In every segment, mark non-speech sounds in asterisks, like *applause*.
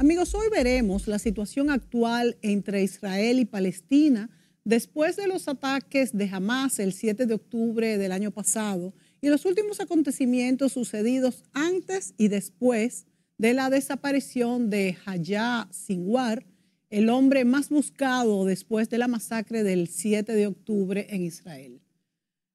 Amigos, hoy veremos la situación actual entre Israel y Palestina después de los ataques de Hamas el 7 de octubre del año pasado y los últimos acontecimientos sucedidos antes y después de la desaparición de Hayá Sinwar, el hombre más buscado después de la masacre del 7 de octubre en Israel.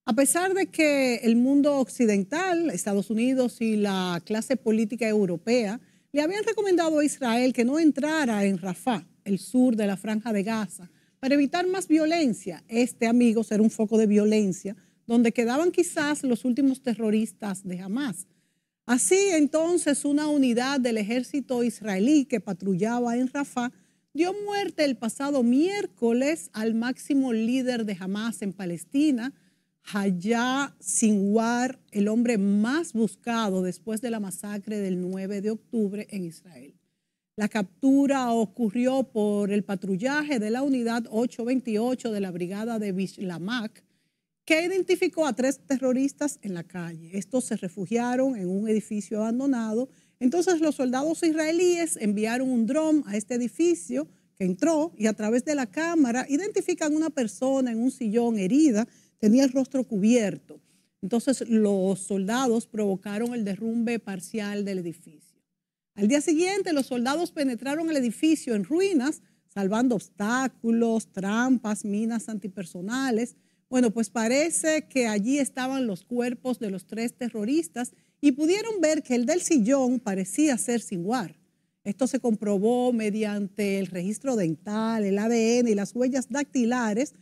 A pesar de que el mundo occidental, Estados Unidos y la clase política europea le habían recomendado a Israel que no entrara en Rafah, el sur de la franja de Gaza, para evitar más violencia. Este, amigo era un foco de violencia donde quedaban quizás los últimos terroristas de Hamas. Así entonces una unidad del ejército israelí que patrullaba en Rafah dio muerte el pasado miércoles al máximo líder de Hamas en Palestina, Hayá Sinwar, el hombre más buscado después de la masacre del 9 de octubre en Israel. La captura ocurrió por el patrullaje de la unidad 828 de la brigada de Bishlamak, que identificó a tres terroristas en la calle. Estos se refugiaron en un edificio abandonado. Entonces los soldados israelíes enviaron un dron a este edificio que entró y a través de la cámara identifican una persona en un sillón herida tenía el rostro cubierto. Entonces los soldados provocaron el derrumbe parcial del edificio. Al día siguiente los soldados penetraron el edificio en ruinas, salvando obstáculos, trampas, minas antipersonales. Bueno, pues parece que allí estaban los cuerpos de los tres terroristas y pudieron ver que el del sillón parecía ser Singuar. Esto se comprobó mediante el registro dental, el ADN y las huellas dactilares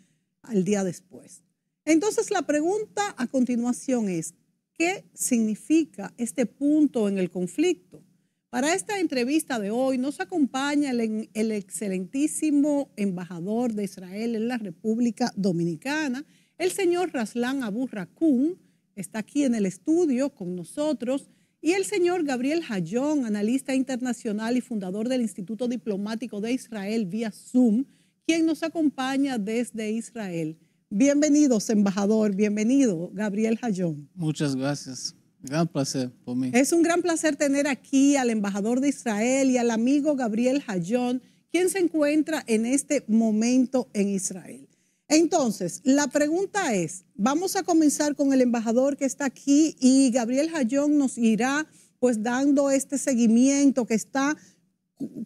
al día después. Entonces la pregunta a continuación es, ¿qué significa este punto en el conflicto? Para esta entrevista de hoy nos acompaña el, excelentísimo embajador de Israel en la República Dominicana, el señor Raslan Abu Rakun, está aquí en el estudio con nosotros, y el señor Gabriel Hayón, analista internacional y fundador del Instituto Diplomático de Israel vía Zoom, quien nos acompaña desde Israel. Bienvenidos, embajador, bienvenido, Gabriel Jayón. Muchas gracias. Gran placer por mí. Es un gran placer tener aquí al embajador de Israel y al amigo Gabriel Jayón, quien se encuentra en este momento en Israel. Entonces, la pregunta es, vamos a comenzar con el embajador que está aquí y Gabriel Jayón nos irá pues dando este seguimiento que está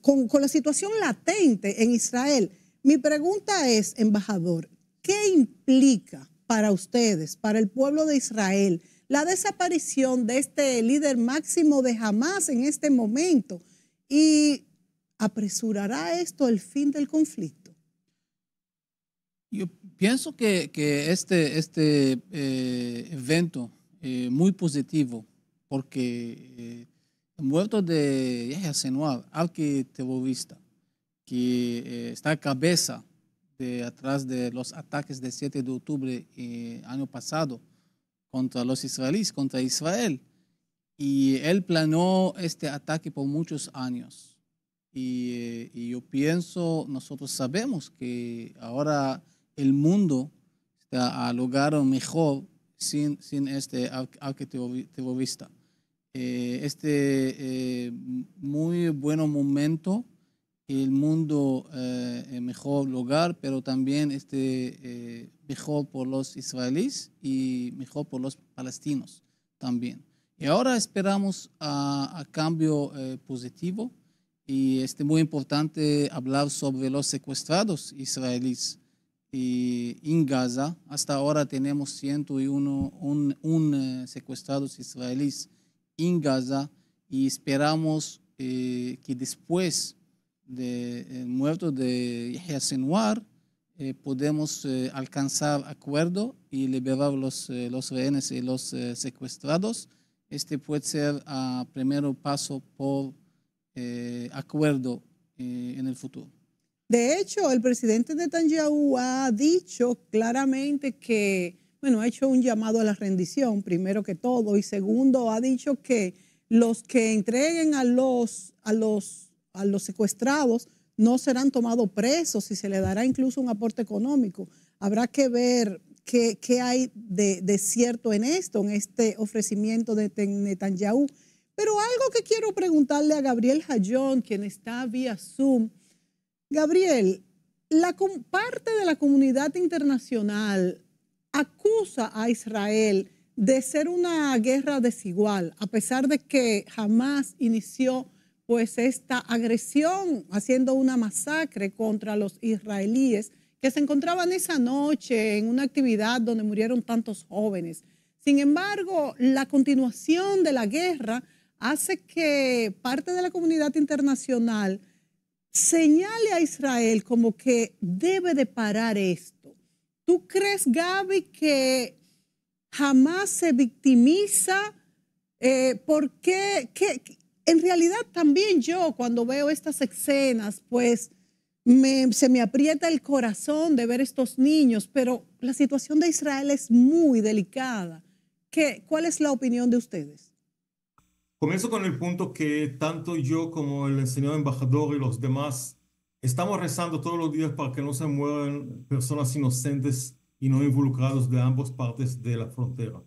con, con la situación latente en Israel. Mi pregunta es, embajador, ¿Qué implica para ustedes, para el pueblo de Israel, la desaparición de este líder máximo de Hamas en este momento? ¿Y apresurará esto el fin del conflicto? Yo pienso que, este, este eh, evento es eh, muy positivo, porque muerto eh, de Yahya Senua, al que que está a cabeza de atrás de los ataques del 7 de octubre eh, año pasado contra los israelíes, contra Israel. Y él planeó este ataque por muchos años. Y, eh, yo pienso, nosotros sabemos que ahora el mundo está a lugar mejor sin, sin este arquitecto terrorista. Eh, este eh, muy buen momento el mundo eh, mejor lugar, pero también este, eh, mejor por los israelíes y mejor por los palestinos también. Y ahora esperamos a, cambio eh, positivo y es este, muy importante hablar sobre los secuestrados israelíes. Y en Gaza, hasta ahora tenemos 101 eh, secuestrados israelíes en Gaza y esperamos que después de eh, muertos de Yahya eh, podemos eh, alcanzar acuerdo y liberar los, los rehenes y los secuestrados. Este puede ser el primer paso por acuerdo en el futuro. De hecho, el presidente de Netanyahu ha dicho claramente que, bueno, ha hecho un llamado a la rendición, primero que todo, y segundo, ha dicho que los que entreguen a los, a los a los secuestrados no serán tomados presos y se le dará incluso un aporte económico. Habrá que ver qué, hay de, cierto en esto, en este ofrecimiento de Netanyahu. Pero algo que quiero preguntarle a Gabriel Jayón, quien está vía Zoom. Gabriel, la parte de la comunidad internacional acusa a Israel de ser una guerra desigual, a pesar de que jamás inició pues esta agresión, haciendo una masacre contra los israelíes que se encontraban esa noche en una actividad donde murieron tantos jóvenes. Sin embargo, la continuación de la guerra hace que parte de la comunidad internacional señale a Israel como que debe de parar esto. ¿Tú crees, Gaby, que jamás se victimiza? Eh, ¿Por qué? qué en realidad también yo cuando veo estas escenas, pues se me aprieta el corazón de ver estos niños, pero la situación de Israel es muy delicada. ¿Qué, ¿Cuál es la opinión de ustedes? Comienzo con el punto que tanto yo como el señor embajador y los demás estamos rezando todos los días para que no se muevan personas inocentes y no involucrados de ambas partes de la frontera.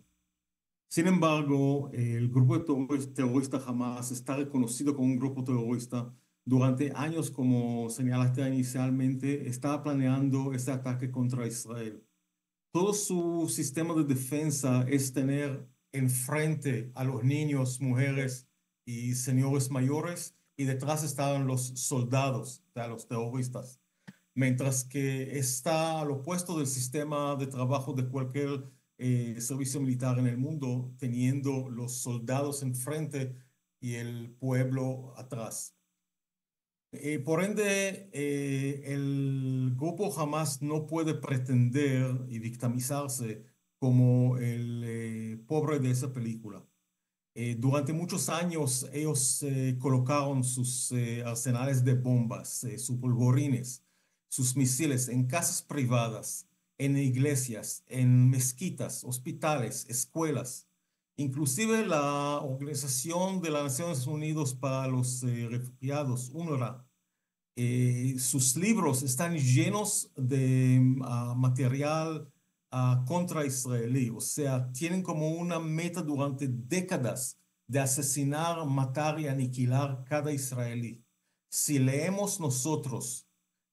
Sin embargo, el grupo terrorista jamás está reconocido como un grupo terrorista durante años, como señalaste inicialmente, estaba planeando este ataque contra Israel. Todo su sistema de defensa es tener enfrente a los niños, mujeres y señores mayores, y detrás estaban los soldados, de los terroristas. Mientras que está al opuesto del sistema de trabajo de cualquier eh, servicio militar en el mundo, teniendo los soldados enfrente y el pueblo atrás. Eh, por ende, eh, el grupo jamás no puede pretender y victimizarse como el pobre de esa película. durante muchos años ellos colocaron sus arsenales de bombas, sus polvorines, sus misiles en casas privadas en iglesias, en mezquitas, hospitales, escuelas, inclusive la Organización de las Naciones Unidas para los eh, Refugiados, UNRWA. Eh, sus libros están llenos de ah, material ah, contra israelí, o sea, tienen como una meta durante décadas de asesinar, matar y aniquilar cada israelí. Si leemos nosotros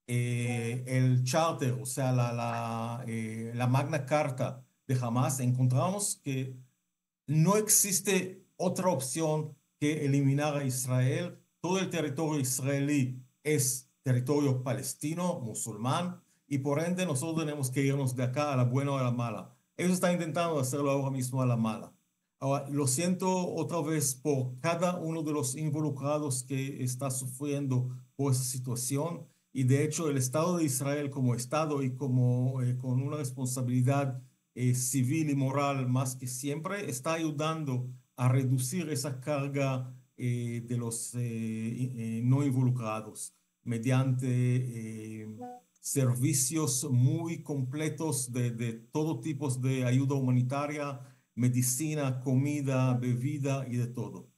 eh, el charter, o sea, la, la, eh, la, Magna Carta de Hamas, encontramos que no existe otra opción que eliminar a Israel. Todo el territorio israelí es territorio palestino, musulmán, y por ende nosotros tenemos que irnos de acá a la buena o a la mala. Ellos están intentando hacerlo ahora mismo a la mala. Ahora, lo siento otra vez por cada uno de los involucrados que está sufriendo por esa situación y de hecho el Estado de Israel como Estado y como eh, con una responsabilidad eh, civil y moral más que siempre está ayudando a reducir esa carga eh, de los no involucrados mediante servicios muy completos de, de todo tipo de ayuda humanitaria, medicina, comida, bebida y de todo.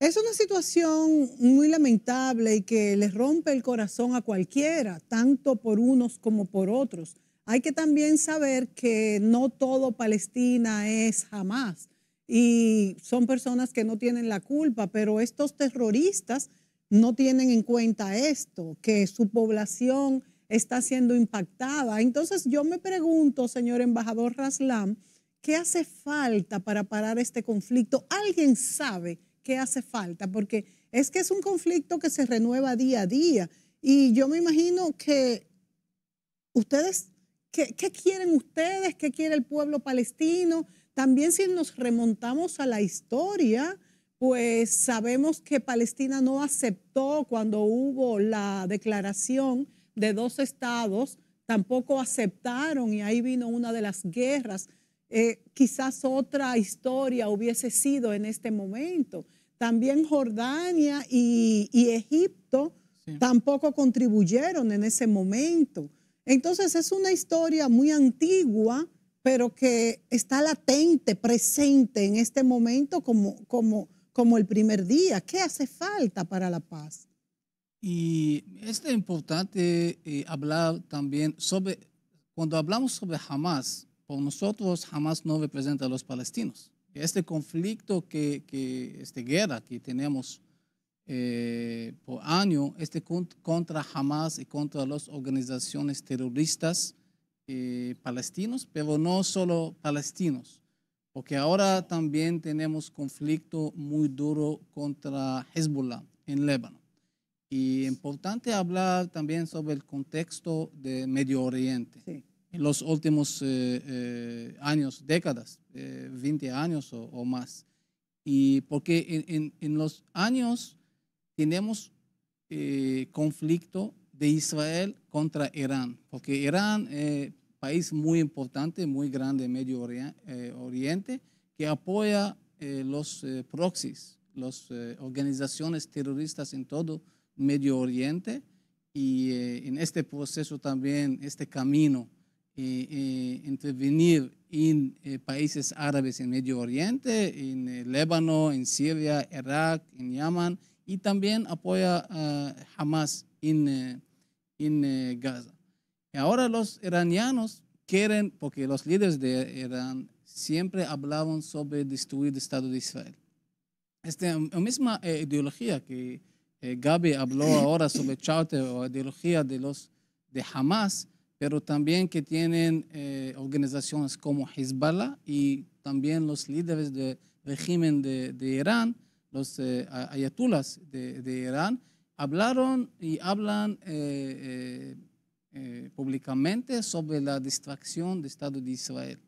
Es una situación muy lamentable y que les rompe el corazón a cualquiera, tanto por unos como por otros. Hay que también saber que no todo Palestina es jamás y son personas que no tienen la culpa, pero estos terroristas no tienen en cuenta esto, que su población está siendo impactada. Entonces yo me pregunto, señor embajador Raslam, ¿qué hace falta para parar este conflicto? ¿Alguien sabe? qué hace falta, porque es que es un conflicto que se renueva día a día. Y yo me imagino que ustedes, ¿qué, quieren ustedes? ¿Qué quiere el pueblo palestino? También si nos remontamos a la historia, pues sabemos que Palestina no aceptó cuando hubo la declaración de dos estados, tampoco aceptaron y ahí vino una de las guerras. Eh, quizás otra historia hubiese sido en este momento. También Jordania y, Egipto tampoco contribuyeron en ese momento. Entonces es una historia muy antigua, pero que está latente, presente en este momento como, como, como el primer día. ¿Qué hace falta para la paz? Y es importante eh, hablar también sobre, cuando hablamos sobre Hamas, por nosotros Hamas no representa a los palestinos este conflicto que, esta guerra que tenemos eh, por año, este contra Hamas y contra las organizaciones terroristas eh, palestinos, pero no solo palestinos, porque ahora también tenemos conflicto muy duro contra Hezbollah en Líbano. Y es importante hablar también sobre el contexto de Medio Oriente en los últimos eh, eh, años, décadas, 20 eh, años o, más. Y porque en, los años tenemos conflicto de Israel contra Irán, porque Irán es país muy importante, muy grande en Medio Oriente, que apoya los proxies, las organizaciones terroristas en todo Medio Oriente y en este proceso también, este camino y intervenir en eh, países árabes en Medio Oriente, en eh, Líbano, en Siria, Irak, en Yemen, y también apoya a Hamas en, eh, en Gaza. Y ahora los iranianos quieren, porque los líderes de Irán siempre hablaban sobre destruir el Estado de Israel. Esta misma ideología que Gaby habló ahora sobre charter o ideología de los de Hamas pero también que tienen eh, organizaciones como Hezbollah y también los líderes del régimen de, de Irán, los eh, ayatulas de, de, Irán, hablaron y hablan eh, públicamente sobre la distracción del Estado de Israel.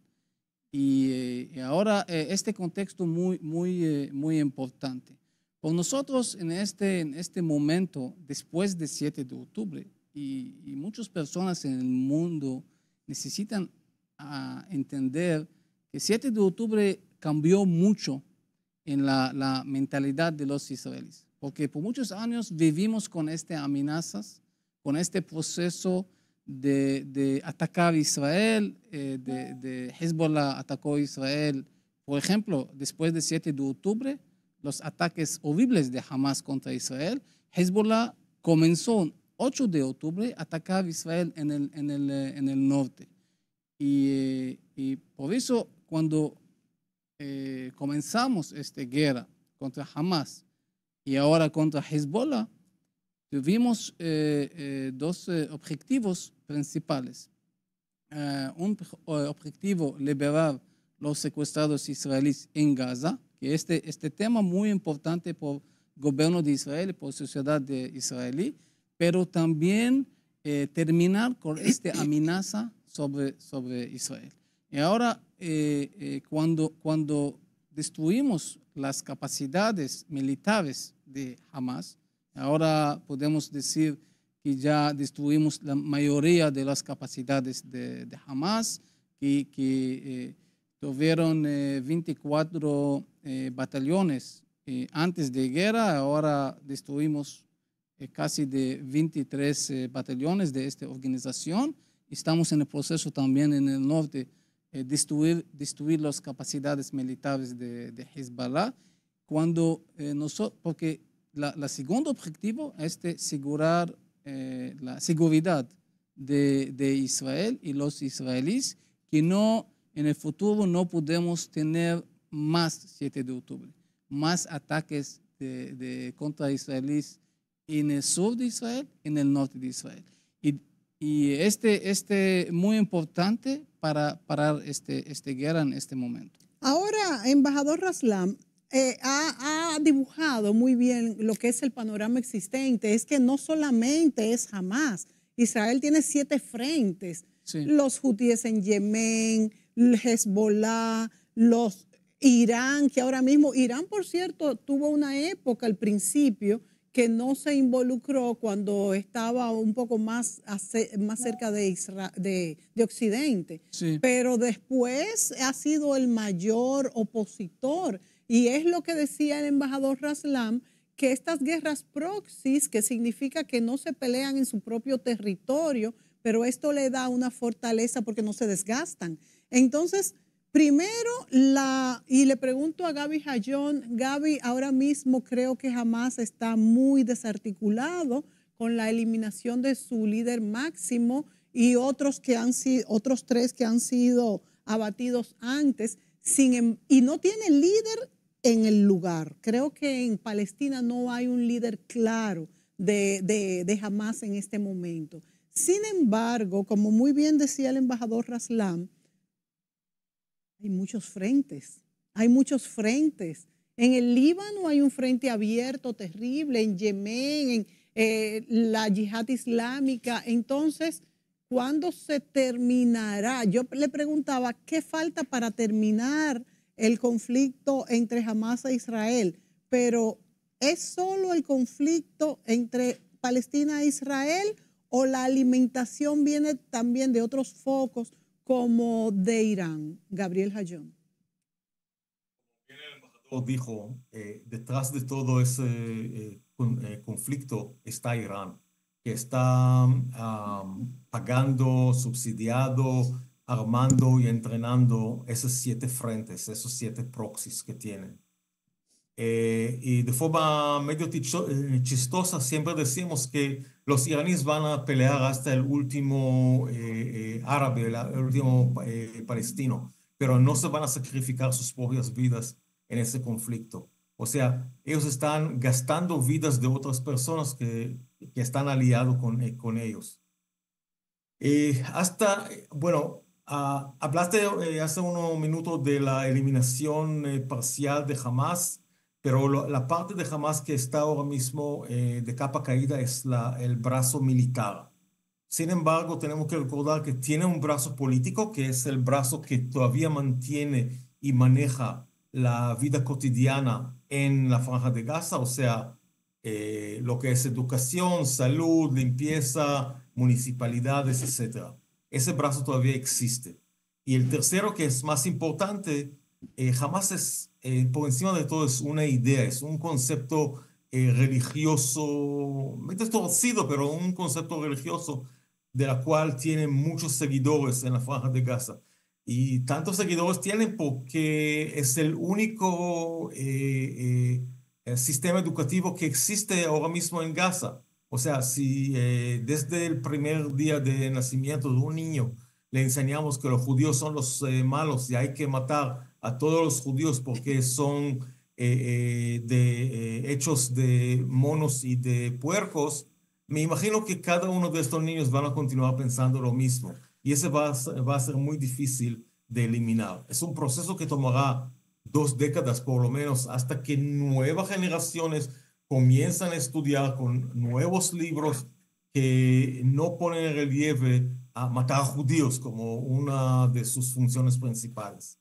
Y, ahora este contexto muy, muy, muy importante. Por pues nosotros en este, en este momento, después del 7 de octubre, y, muchas personas en el mundo necesitan a ah, entender que 7 de octubre cambió mucho en la, mentalidad de los israelíes, porque por muchos años vivimos con estas amenazas, con este proceso de, atacar a Israel, eh, de, de, Hezbollah atacó a Israel, por ejemplo, después del 7 de octubre, los ataques horribles de Hamas contra Israel, Hezbollah comenzó 8 de octubre atacaba Israel eh, en el, norte. Y, eh, por eso cuando eh, comenzamos esta guerra contra Hamas y ahora contra Hezbollah, tuvimos dos objetivos principales. un objetivo, liberar los secuestrados israelíes en Gaza, que este, este tema muy importante por el gobierno de Israel, por la sociedad israelí, pero también eh, terminar con *clears throat* esta amenaza sobre, sobre Israel. Y ahora, eh, eh, cuando, cuando destruimos las capacidades militares de Hamas, ahora podemos decir que ya destruimos la mayoría de las capacidades de, de Hamas, que, tuvieron 24 batallones antes de guerra, ahora destruimos eh, casi de 23 eh, batallones de esta organización. Estamos en el proceso también en el norte de eh, destruir, destruir las capacidades militares de, de Hezbollah, cuando, nosotros, porque la, segundo objetivo es de asegurar la seguridad de, Israel y los israelíes, que no en el futuro no podemos tener más 7 de octubre, más ataques de, de contra israelíes en el sur de Israel, en el norte de Israel. Y, este es este muy importante para parar esta este guerra en este momento. Ahora, embajador Raslam, eh, ha, dibujado muy bien lo que es el panorama existente. Es que no solamente es Hamas. Israel tiene siete frentes. Los hutíes en Yemen, Hezbollah, los Irán, que ahora mismo, Irán, por cierto, tuvo una época al principio que no se involucró cuando estaba un poco más, más cerca de, de, Occidente, pero después ha sido el mayor opositor. Y es lo que decía el embajador Raslam, que estas guerras proxies, que significa que no se pelean en su propio territorio, pero esto le da una fortaleza porque no se desgastan. Entonces, Primero, la, y le pregunto a Gaby Jayón, Gaby ahora mismo creo que jamás está muy desarticulado con la eliminación de su líder máximo y otros, que han, otros tres que han sido abatidos antes, sin, em, y no tiene líder en el lugar. Creo que en Palestina no hay un líder claro de, de, de Hamas en este momento. Sin embargo, como muy bien decía el embajador Raslam, hay muchos frentes, hay muchos frentes. En el Líbano hay un frente abierto terrible, en Yemen, en eh, la yihad islámica. Entonces, ¿cuándo se terminará? Yo le preguntaba, ¿qué falta para terminar el conflicto entre Hamas e Israel? Pero, ¿es solo el conflicto entre Palestina e Israel o la alimentación viene también de otros focos como de Irán, Gabriel Hayón? dijo, eh, detrás de todo ese eh, eh, conflicto está Irán, que está pagando, subsidiado, armando y entrenando esos siete frentes, esos siete proxies que tienen. Eh, y de forma medio eh, chistosa siempre decimos que los iraníes van a pelear hasta el último eh, árabe, el último palestino, pero no se van a sacrificar sus propias vidas en ese conflicto. O sea, ellos están gastando vidas de otras personas que, que están aliados con, con ellos. hasta, bueno, ah, hablaste hace unos minutos de la eliminación parcial de Hamas pero la parte de Hamas que está ahora mismo eh, de capa caída es la, el brazo militar. Sin embargo, tenemos que recordar que tiene un brazo político, que es el brazo que todavía mantiene y maneja la vida cotidiana en la franja de Gaza, o sea, eh, lo que es educación, salud, limpieza, municipalidades, etc. Ese brazo todavía existe. Y el tercero, que es más importante, eh, jamás es eh, por encima de todo es una idea, es un concepto eh, religioso, medio torcido, pero un concepto religioso de la cual tiene muchos seguidores en la franja de Gaza. Y tantos seguidores tienen porque es el único eh, eh, sistema educativo que existe ahora mismo en Gaza. O sea, si desde el primer día de nacimiento de un niño le enseñamos que los judíos son los malos y hay que matar a todos los judíos porque son eh, eh, de, eh, hechos de monos y de puercos, me imagino que cada uno de estos niños van a continuar pensando lo mismo y ese va a, ser, va a ser muy difícil de eliminar. Es un proceso que tomará dos décadas por lo menos hasta que nuevas generaciones comienzan a estudiar con nuevos libros que no ponen en relieve a matar judíos como una de sus funciones principales.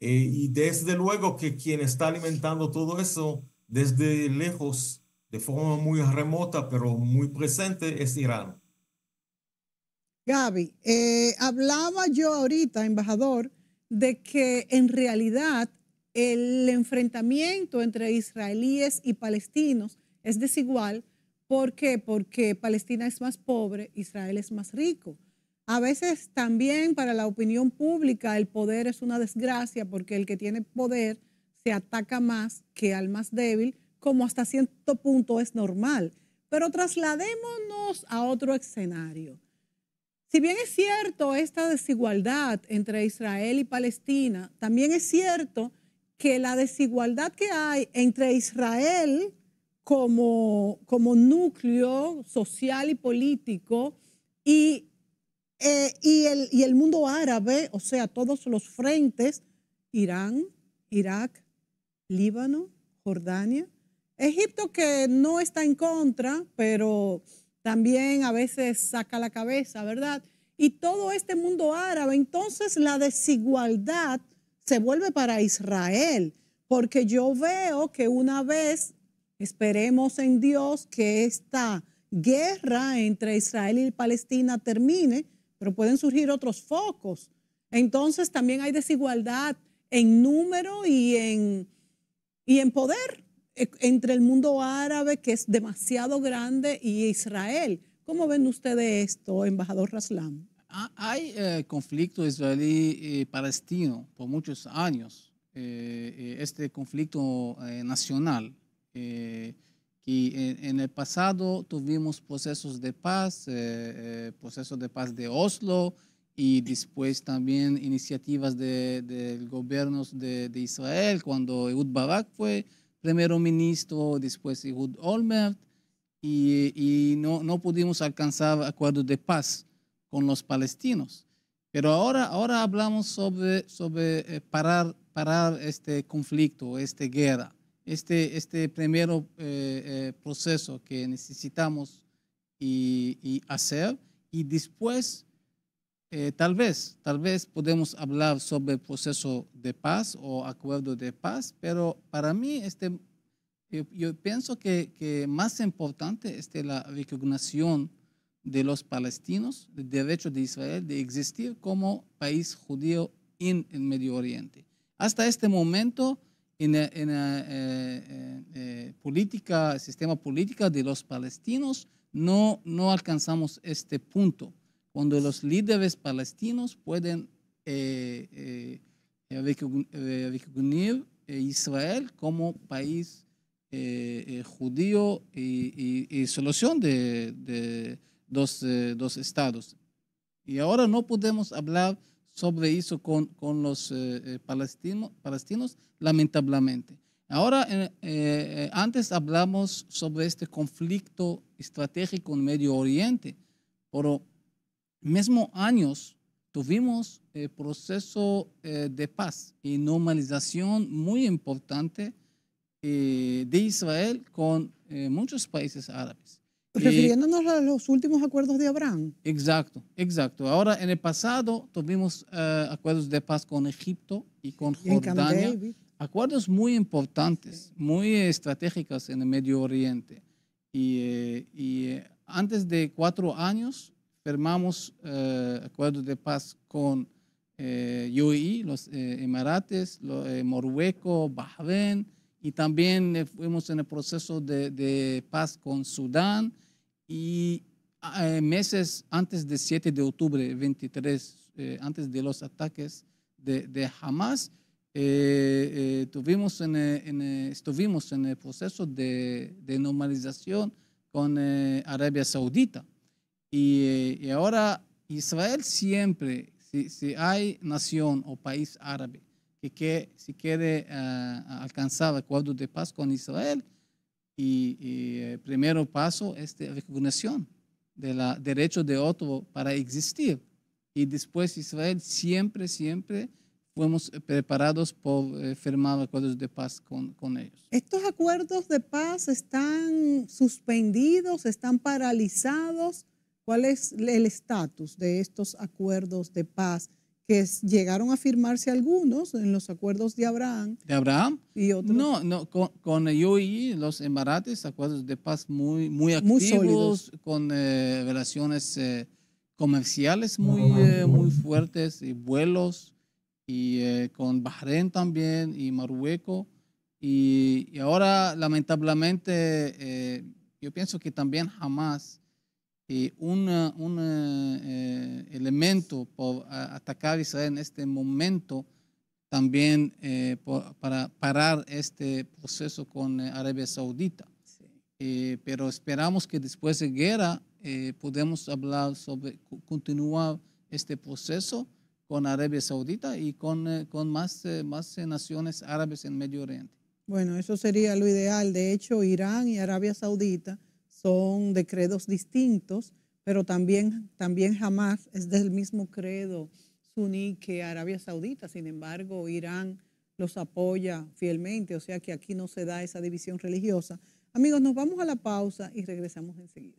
Eh, y desde luego que quien está alimentando todo eso desde lejos, de forma muy remota, pero muy presente, es Irán. Gaby, eh, hablaba yo ahorita, embajador, de que en realidad el enfrentamiento entre israelíes y palestinos es desigual. ¿Por qué? Porque Palestina es más pobre, Israel es más rico. A veces también para la opinión pública el poder es una desgracia porque el que tiene poder se ataca más que al más débil, como hasta cierto punto es normal. Pero trasladémonos a otro escenario. Si bien es cierto esta desigualdad entre Israel y Palestina, también es cierto que la desigualdad que hay entre Israel como, como núcleo social y político y eh, y, el, y el mundo árabe, o sea, todos los frentes, Irán, Irak, Líbano, Jordania, Egipto que no está en contra, pero también a veces saca la cabeza, ¿verdad? Y todo este mundo árabe, entonces la desigualdad se vuelve para Israel, porque yo veo que una vez esperemos en Dios que esta guerra entre Israel y Palestina termine, pero pueden surgir otros focos. Entonces también hay desigualdad en número y en, y en poder eh, entre el mundo árabe, que es demasiado grande, y Israel. ¿Cómo ven ustedes esto, embajador Raslam? Hay eh, conflicto israelí-palestino eh, por muchos años. este conflicto eh, nacional que eh, en, el pasado tuvimos procesos de paz, eh, eh, procesos de paz de Oslo y después también iniciativas de, de gobiernos de, Israel, cuando Ehud Barak fue primer ministro, después Ehud Olmert, y, no, no, pudimos alcanzar acuerdos de paz con los palestinos. Pero ahora, ahora hablamos sobre, sobre parar, parar este conflicto, esta guerra este, este primer eh, eh, proceso que necesitamos y, hacer y después eh, tal vez, tal vez podemos hablar sobre el proceso de paz o acuerdo de paz, pero para mí este, yo, pienso que, que, más importante es la recognición de los palestinos, del derecho de Israel de existir como país judío en el Medio Oriente. Hasta este momento, en, el eh, eh, eh, política, sistema política de los palestinos, no, no alcanzamos este punto. Cuando los líderes palestinos pueden reconocer Israel como país judío y, solución de, de dos estados. Y ahora no podemos hablar sobre eso con, los eh, eh, palestinos, palestinos, lamentablemente. Ahora, eh, antes hablamos sobre este conflicto estratégico en Medio Oriente, pero mismo años tuvimos el proceso de paz y normalización muy importante de Israel con muchos países árabes. Refiriéndonos a los últimos acuerdos de Abraham. Exacto, exacto. Ahora, en el pasado tuvimos eh, acuerdos de paz con Egipto y con Jordania. Acuerdos muy importantes, muy estratégicos en el Medio Oriente. Y, eh, eh, antes de cuatro años firmamos acuerdos de paz con eh, e, los Emirates, los, Bahrein, y también eh, fuimos en el proceso de, paz con Sudán y ah, eh, meses antes del 7 de octubre 23, eh, antes de los ataques de, Hamas, estuvimos en el proceso de, normalización con Arabia Saudita. Y, ahora Israel siempre, si hay nación o país árabe que, que si quede acuerdos ah, ah, el acuerdo de paz con Israel. Y, el eh, primer paso es este, la del derecho de otro para existir. Y después Israel siempre, siempre fuimos preparados por eh, firmar acuerdos de paz con, con, ellos. ¿Estos acuerdos de paz están suspendidos, están paralizados? ¿Cuál es el estatus de estos acuerdos de paz? que llegaron a firmarse algunos en los acuerdos de Abraham. ¿De Abraham? Y otros. No, no con, con y los embarates acuerdos de paz muy, muy activos, muy sólidos. con eh, relaciones eh, comerciales muy, eh, muy fuertes y vuelos, y con Bahrein también y Marruecos. Y, y ahora, lamentablemente, yo pienso que también jamás y un eh, elemento por atacar Israel en este momento también eh, para parar este proceso con eh, Arabia Saudita. pero esperamos que después de guerra eh, podemos hablar sobre continuar este proceso con Arabia Saudita y con, con más, más naciones árabes en Medio Oriente. Bueno, eso sería lo ideal. De hecho, Irán y Arabia Saudita son de credos distintos, pero también, también jamás es del mismo credo suní que Arabia Saudita. Sin embargo, Irán los apoya fielmente, o sea que aquí no se da esa división religiosa. Amigos, nos vamos a la pausa y regresamos enseguida.